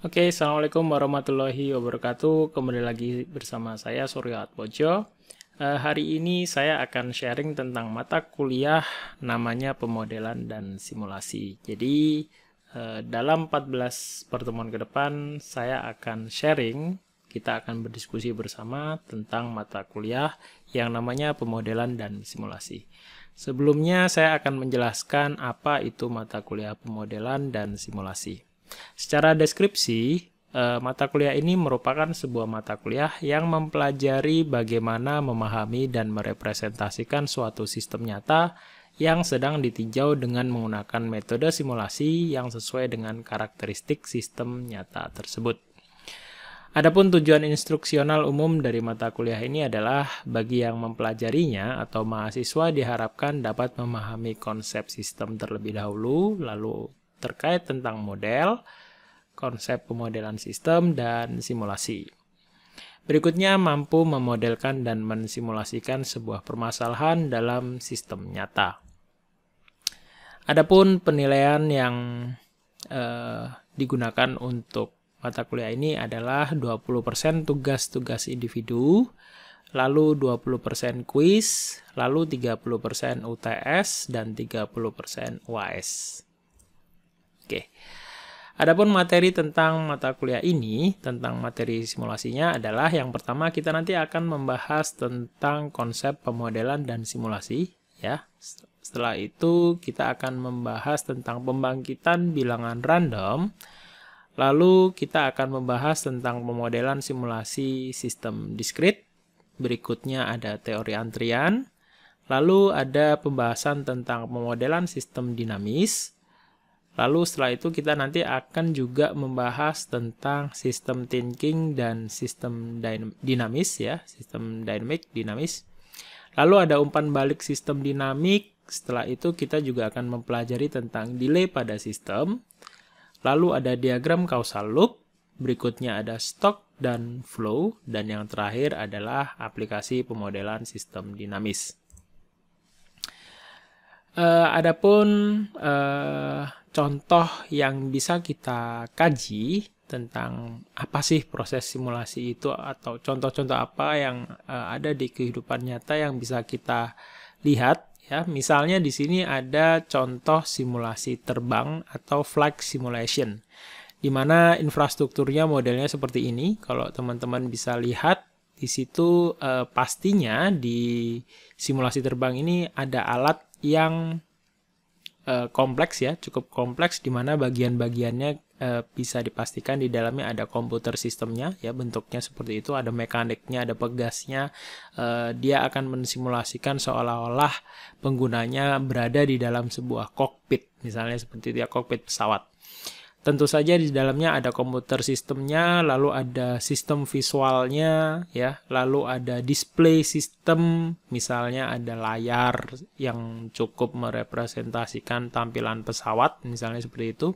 Oke, okay, Assalamualaikum warahmatullahi wabarakatuh. Kembali lagi bersama saya Surya Atpojo. Uh, eh, hari ini saya akan sharing tentang mata kuliah namanya pemodelan dan simulasi. Jadi uh, dalam 14 pertemuan ke depan saya akan sharing, kita akan berdiskusi bersama tentang mata kuliah yang namanya pemodelan dan simulasi. Sebelumnya saya akan menjelaskan apa itu mata kuliah pemodelan dan simulasi. Secara deskripsi, eh, mata kuliah ini merupakan sebuah mata kuliah yang mempelajari bagaimana memahami dan merepresentasikan suatu sistem nyata yang sedang ditinjau dengan menggunakan metode simulasi yang sesuai dengan karakteristik sistem nyata tersebut. Adapun tujuan instruksional umum dari mata kuliah ini adalah bagi yang mempelajarinya atau mahasiswa diharapkan dapat memahami konsep sistem terlebih dahulu, lalu terkait tentang model, konsep pemodelan sistem, dan simulasi. Berikutnya mampu memodelkan dan mensimulasikan sebuah permasalahan dalam sistem nyata. Adapun penilaian yang eh, digunakan untuk mata kuliah ini adalah 20% tugas-tugas individu, lalu 20% kuis, lalu 30% UTS, dan 30% UAS. Oke. Adapun materi tentang mata kuliah ini, tentang materi simulasinya adalah yang pertama kita nanti akan membahas tentang konsep pemodelan dan simulasi, ya. Setelah itu kita akan membahas tentang pembangkitan bilangan random. Lalu kita akan membahas tentang pemodelan simulasi sistem diskrit. Berikutnya ada teori antrian. Lalu ada pembahasan tentang pemodelan sistem dinamis. Lalu setelah itu kita nanti akan juga membahas tentang sistem thinking dan sistem dinamis ya, sistem dynamic, dinamis. Lalu ada umpan balik sistem dinamik, setelah itu kita juga akan mempelajari tentang delay pada sistem. Lalu ada diagram causal loop, berikutnya ada stock dan flow, dan yang terakhir adalah aplikasi pemodelan sistem dinamis. Uh, adapun uh, contoh yang bisa kita kaji tentang apa sih proses simulasi itu atau contoh-contoh apa yang uh, ada di kehidupan nyata yang bisa kita lihat ya. Misalnya di sini ada contoh simulasi terbang atau flight simulation di mana infrastrukturnya modelnya seperti ini. Kalau teman-teman bisa lihat di situ eh, pastinya di simulasi terbang ini ada alat yang uh, kompleks ya, cukup kompleks di mana bagian-bagiannya uh, bisa dipastikan di dalamnya ada komputer sistemnya ya bentuknya seperti itu, ada mekaniknya, ada pegasnya. Uh, dia akan mensimulasikan seolah-olah penggunanya berada di dalam sebuah kokpit, misalnya seperti dia ya, kokpit pesawat. Tentu saja di dalamnya ada komputer sistemnya, lalu ada sistem visualnya, ya, lalu ada display sistem, misalnya ada layar yang cukup merepresentasikan tampilan pesawat, misalnya seperti itu.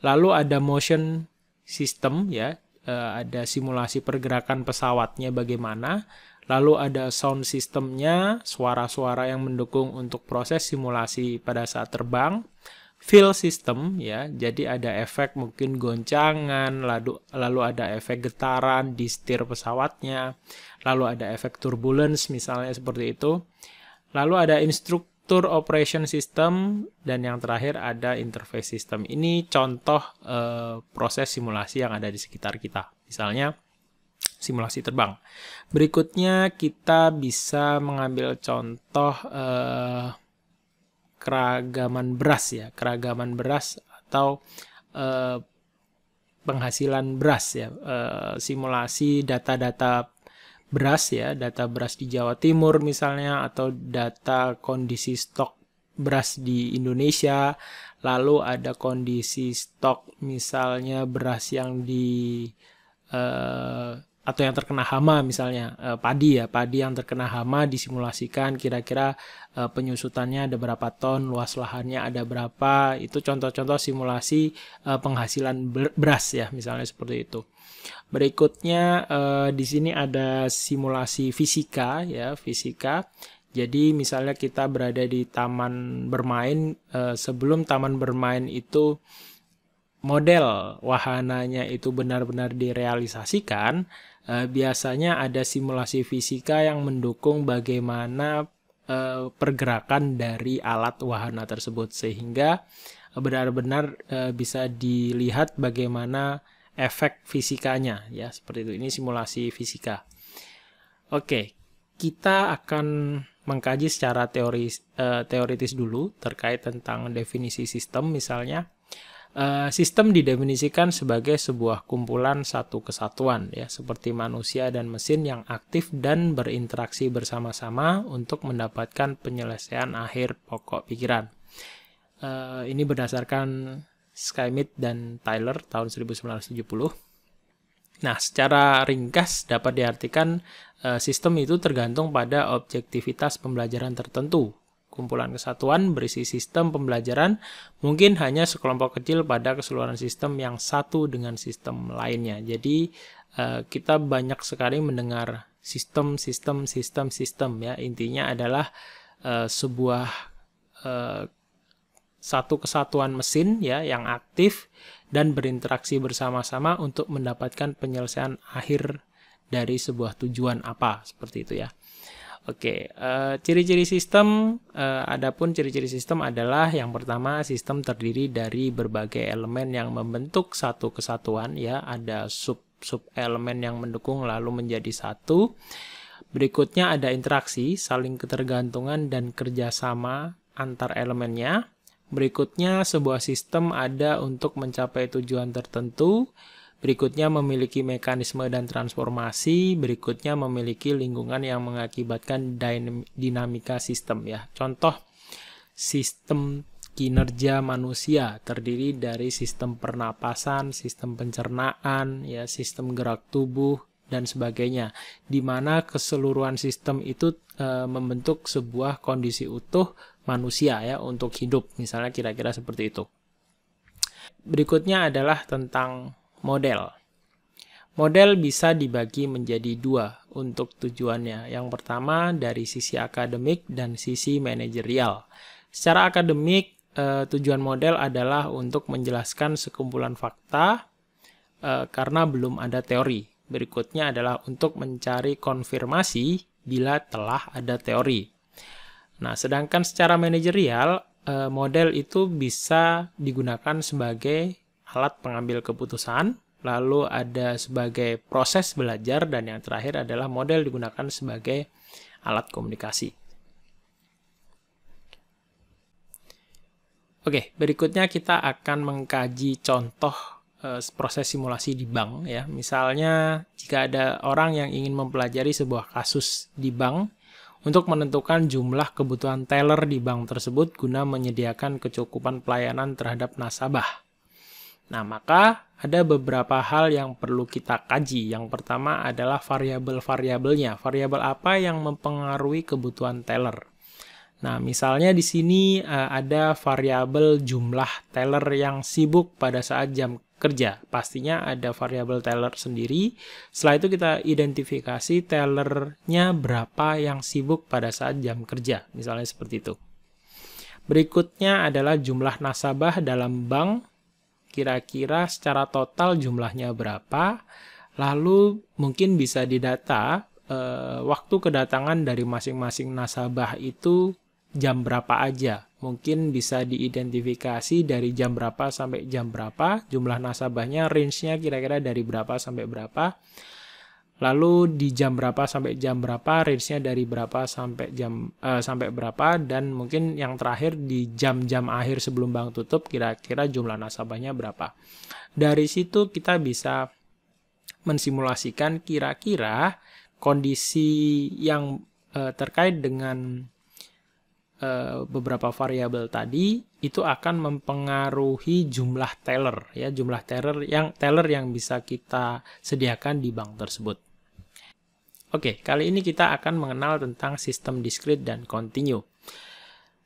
Lalu ada motion system, ya, eh, ada simulasi pergerakan pesawatnya bagaimana, lalu ada sound systemnya, suara-suara yang mendukung untuk proses simulasi pada saat terbang, feel system ya. Jadi ada efek mungkin goncangan, lalu lalu ada efek getaran di setir pesawatnya, lalu ada efek turbulence misalnya seperti itu. Lalu ada instruktur operation system dan yang terakhir ada interface system. Ini contoh eh, proses simulasi yang ada di sekitar kita. Misalnya simulasi terbang. Berikutnya kita bisa mengambil contoh eh, keragaman beras ya, keragaman beras atau eh, penghasilan beras ya, eh, simulasi data-data beras ya, data beras di Jawa Timur misalnya atau data kondisi stok beras di Indonesia, lalu ada kondisi stok misalnya beras yang di eh, atau yang terkena hama misalnya eh, padi ya padi yang terkena hama disimulasikan kira-kira eh, penyusutannya ada berapa ton luas lahannya ada berapa itu contoh-contoh simulasi eh, penghasilan beras ya misalnya seperti itu berikutnya eh, di sini ada simulasi fisika ya fisika jadi misalnya kita berada di taman bermain eh, sebelum taman bermain itu model wahananya itu benar-benar direalisasikan, eh, biasanya ada simulasi fisika yang mendukung bagaimana eh, pergerakan dari alat wahana tersebut sehingga benar-benar eh, bisa dilihat bagaimana efek fisikanya ya seperti itu. Ini simulasi fisika. Oke, kita akan mengkaji secara teoris, eh, teoritis dulu terkait tentang definisi sistem misalnya Eh, sistem didefinisikan sebagai sebuah kumpulan satu kesatuan ya seperti manusia dan mesin yang aktif dan berinteraksi bersama-sama untuk mendapatkan penyelesaian akhir pokok pikiran. Uh, ini berdasarkan Skymit dan Tyler tahun 1970. Nah, secara ringkas dapat diartikan uh, sistem itu tergantung pada objektivitas pembelajaran tertentu Kumpulan kesatuan berisi sistem pembelajaran, mungkin hanya sekelompok kecil pada keseluruhan sistem yang satu dengan sistem lainnya. Jadi, eh, kita banyak sekali mendengar sistem, sistem, sistem, sistem ya. Intinya adalah eh, sebuah eh, satu kesatuan mesin ya yang aktif dan berinteraksi bersama-sama untuk mendapatkan penyelesaian akhir dari sebuah tujuan apa seperti itu ya. Oke, okay, uh, eh, ciri-ciri sistem, uh, adapun ciri-ciri sistem adalah yang pertama sistem terdiri dari berbagai elemen yang membentuk satu kesatuan ya, ada sub sub elemen yang mendukung lalu menjadi satu. Berikutnya ada interaksi, saling ketergantungan dan kerjasama antar elemennya. Berikutnya sebuah sistem ada untuk mencapai tujuan tertentu berikutnya memiliki mekanisme dan transformasi, berikutnya memiliki lingkungan yang mengakibatkan dinamika sistem ya. Contoh sistem kinerja manusia terdiri dari sistem pernapasan, sistem pencernaan, ya sistem gerak tubuh dan sebagainya, di mana keseluruhan sistem itu e, membentuk sebuah kondisi utuh manusia ya untuk hidup, misalnya kira-kira seperti itu. Berikutnya adalah tentang Model Model bisa dibagi menjadi dua untuk tujuannya. Yang pertama dari sisi akademik dan sisi manajerial. Secara akademik, eh, tujuan model adalah untuk menjelaskan sekumpulan fakta eh, karena belum ada teori. Berikutnya adalah untuk mencari konfirmasi bila telah ada teori. Nah, sedangkan secara manajerial, eh, model itu bisa digunakan sebagai alat pengambil keputusan, lalu ada sebagai proses belajar, dan yang terakhir adalah model digunakan sebagai alat komunikasi. Oke, berikutnya kita akan mengkaji contoh eh, proses simulasi di bank ya. Misalnya jika ada orang yang ingin mempelajari sebuah kasus di bank untuk menentukan jumlah kebutuhan teller di bank tersebut guna menyediakan kecukupan pelayanan terhadap nasabah. Nah, maka ada beberapa hal yang perlu kita kaji. Yang pertama adalah variabel-variabelnya. Variabel apa yang mempengaruhi kebutuhan teller? Nah, misalnya di sini eh, ada variabel jumlah teller yang sibuk pada saat jam kerja. Pastinya ada variabel teller sendiri. Setelah itu kita identifikasi tellernya berapa yang sibuk pada saat jam kerja. Misalnya seperti itu. Berikutnya adalah jumlah nasabah dalam bank kira-kira secara total jumlahnya berapa, lalu mungkin bisa didata e, waktu kedatangan dari masing-masing nasabah itu jam berapa aja. Mungkin bisa diidentifikasi dari jam berapa sampai jam berapa, jumlah nasabahnya, range-nya kira-kira dari berapa sampai berapa. Lalu di jam berapa sampai jam berapa, range-nya dari berapa sampai jam uh, sampai berapa dan mungkin yang terakhir di jam-jam akhir sebelum bank tutup kira-kira jumlah nasabahnya berapa. Dari situ kita bisa mensimulasikan kira-kira kondisi yang uh, terkait dengan uh, beberapa variabel tadi itu akan mempengaruhi jumlah teller ya jumlah teller yang teller yang bisa kita sediakan di bank tersebut. Oke, kali ini kita akan mengenal tentang sistem diskrit dan kontinu.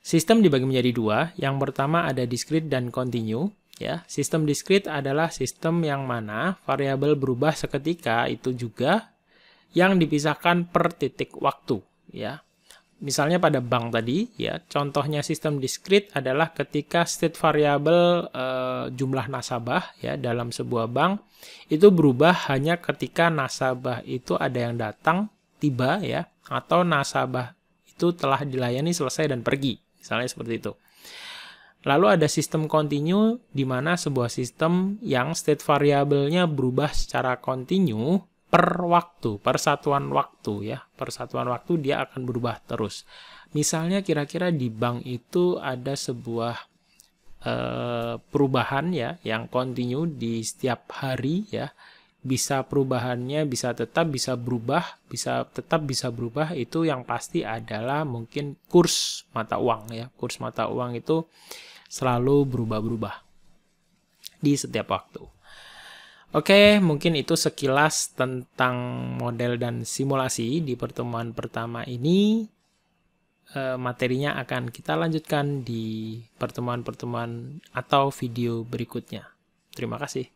Sistem dibagi menjadi dua. Yang pertama ada diskrit dan kontinu. Ya, sistem diskrit adalah sistem yang mana variabel berubah seketika itu juga yang dipisahkan per titik waktu. Ya, misalnya pada bank tadi ya contohnya sistem diskrit adalah ketika state variable e, jumlah nasabah ya dalam sebuah bank itu berubah hanya ketika nasabah itu ada yang datang tiba ya atau nasabah itu telah dilayani selesai dan pergi misalnya seperti itu lalu ada sistem kontinu di mana sebuah sistem yang state variabelnya berubah secara kontinu per waktu, persatuan waktu ya. Persatuan waktu dia akan berubah terus. Misalnya kira-kira di bank itu ada sebuah eh, perubahan ya yang kontinu di setiap hari ya. Bisa perubahannya bisa tetap bisa berubah, bisa tetap bisa berubah itu yang pasti adalah mungkin kurs mata uang ya. Kurs mata uang itu selalu berubah-berubah di setiap waktu. Oke, mungkin itu sekilas tentang model dan simulasi di pertemuan pertama ini. E, materinya akan kita lanjutkan di pertemuan-pertemuan atau video berikutnya. Terima kasih.